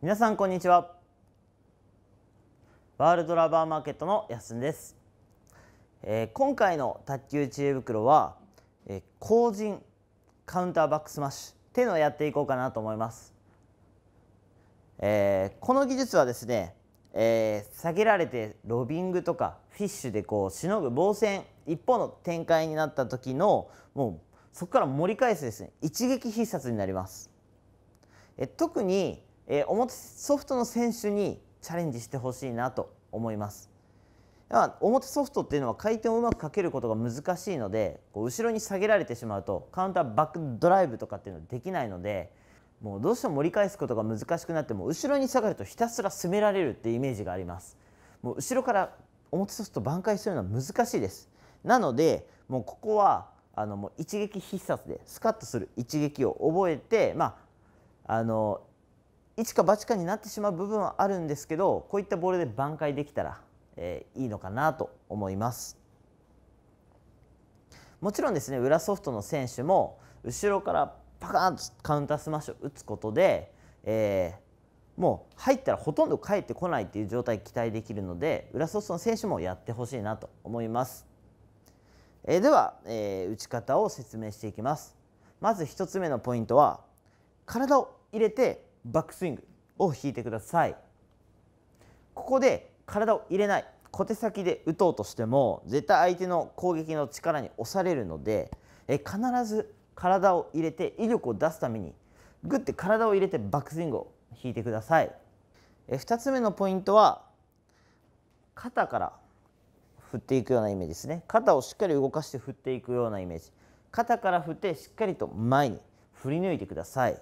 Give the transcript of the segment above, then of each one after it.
皆さんこんにちはワールドラバーマーケットの安んです、えー、今回の卓球知恵袋は、えー、後陣カウンターバックスマッシュっていうのをやっていこうかなと思います、えー、この技術はですね、えー、下げられてロビングとかフィッシュでこうしのぐ防戦一方の展開になった時のもうそこから盛り返すですね一撃必殺になります、えー、特にえー、表ソフトの選手にチャレンジしてほしいなと思います。表ソフトっていうのは回転をうまくかけることが難しいのでこう後ろに下げられてしまうとカウンターバックドライブとかっていうのはできないのでもうどうしても盛り返すことが難しくなっても後ろに下がるとひたすら攻められるっていうイメージがありますもう後ろから表ソフト挽回するのは難しいですなのでもうここはあのもう一撃必殺でスカッとする一撃を覚えてまああの一か八かになってしまう部分はあるんですけどこういったボールで挽回できたら、えー、いいのかなと思いますもちろんですね裏ソフトの選手も後ろからパカーンとカウンタースマッシュを打つことで、えー、もう入ったらほとんど返ってこないっていう状態期待できるので裏ソフトの選手もやってほしいなと思います、えー、では、えー、打ち方を説明していきますまず1つ目のポイントは体を入れてバックスイングを引いてくださいここで体を入れない小手先で打とうとしても絶対相手の攻撃の力に押されるのでえ必ず体を入れて威力を出すためにグッて体を入れてバックスイングを引いてくださいえ2つ目のポイントは肩から振っていくようなイメージですね肩をしっかり動かして振っていくようなイメージ肩から振ってしっかりと前に振り抜いてください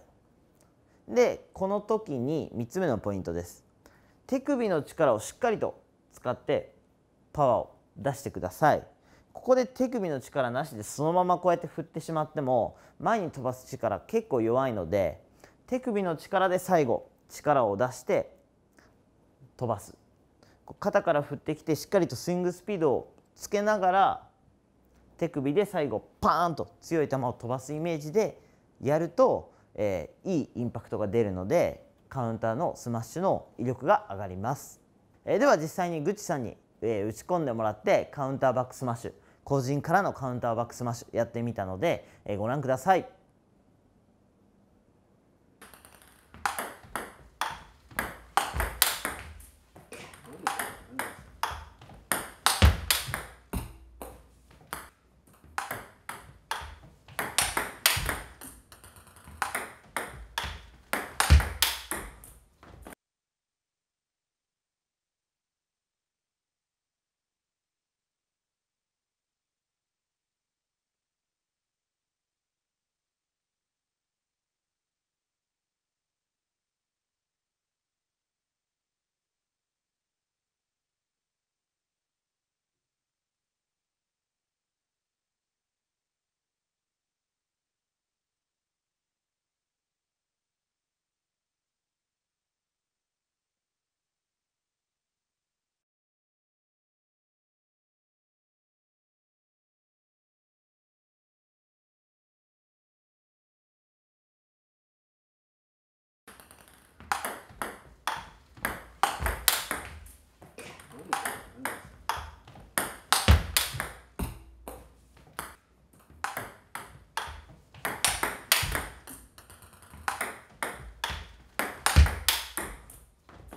でこの時に3つ目のポイントです手首の力をしっかりと使ってパワーを出してくださいここで手首の力なしでそのままこうやって振ってしまっても前に飛ばす力結構弱いので手首の力で最後力を出して飛ばす肩から振ってきてしっかりとスイングスピードをつけながら手首で最後パーンと強い球を飛ばすイメージでやるとえー、いいインパクトが出るのでカウンターのスマッシュの威力が上がります、えー、では実際にグッチさんに、えー、打ち込んでもらってカウンターバックスマッシュ個人からのカウンターバックスマッシュやってみたので、えご覧ください。